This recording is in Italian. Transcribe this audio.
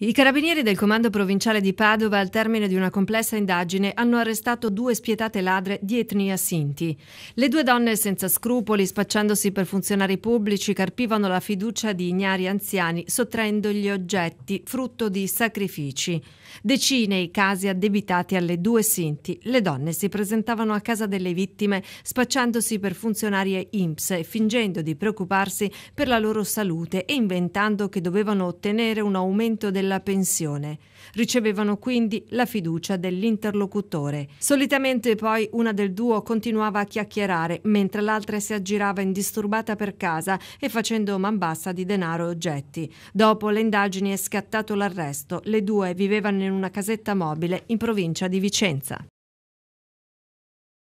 I carabinieri del comando provinciale di Padova, al termine di una complessa indagine, hanno arrestato due spietate ladre di etnia Sinti. Le due donne senza scrupoli, spacciandosi per funzionari pubblici, carpivano la fiducia di ignari anziani, sottraendo gli oggetti, frutto di sacrifici. Decine i casi addebitati alle due Sinti. Le donne si presentavano a casa delle vittime, spacciandosi per funzionarie IMSS, fingendo di preoccuparsi per la loro salute e inventando che dovevano ottenere un aumento della della pensione. Ricevevano quindi la fiducia dell'interlocutore. Solitamente poi una del duo continuava a chiacchierare mentre l'altra si aggirava indisturbata per casa e facendo man bassa di denaro e oggetti. Dopo le indagini è scattato l'arresto. Le due vivevano in una casetta mobile in provincia di Vicenza.